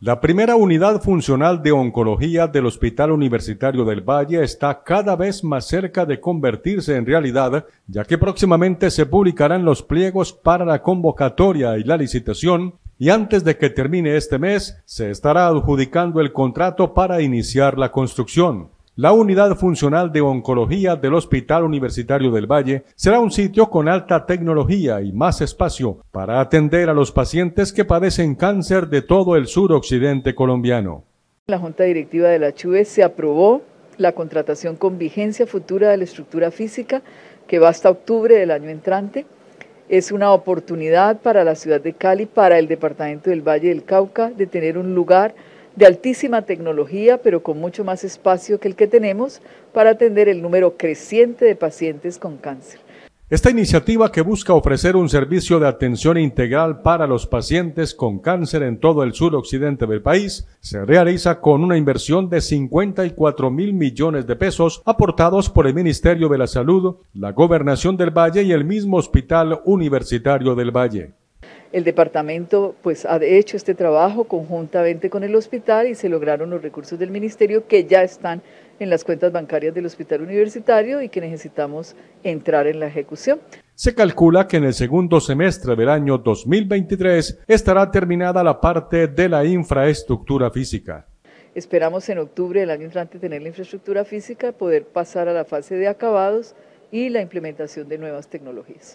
La primera unidad funcional de oncología del Hospital Universitario del Valle está cada vez más cerca de convertirse en realidad, ya que próximamente se publicarán los pliegos para la convocatoria y la licitación, y antes de que termine este mes se estará adjudicando el contrato para iniciar la construcción. La unidad funcional de oncología del Hospital Universitario del Valle será un sitio con alta tecnología y más espacio para atender a los pacientes que padecen cáncer de todo el suroccidente colombiano. La Junta Directiva de la CHUE se aprobó la contratación con vigencia futura de la estructura física que va hasta octubre del año entrante. Es una oportunidad para la ciudad de Cali, para el departamento del Valle del Cauca, de tener un lugar de altísima tecnología, pero con mucho más espacio que el que tenemos para atender el número creciente de pacientes con cáncer. Esta iniciativa que busca ofrecer un servicio de atención integral para los pacientes con cáncer en todo el sur occidente del país se realiza con una inversión de 54 mil millones de pesos aportados por el Ministerio de la Salud, la Gobernación del Valle y el mismo Hospital Universitario del Valle. El departamento pues ha hecho este trabajo conjuntamente con el hospital y se lograron los recursos del ministerio que ya están en las cuentas bancarias del hospital universitario y que necesitamos entrar en la ejecución. Se calcula que en el segundo semestre del año 2023 estará terminada la parte de la infraestructura física. Esperamos en octubre del año entrante tener la infraestructura física, poder pasar a la fase de acabados y la implementación de nuevas tecnologías.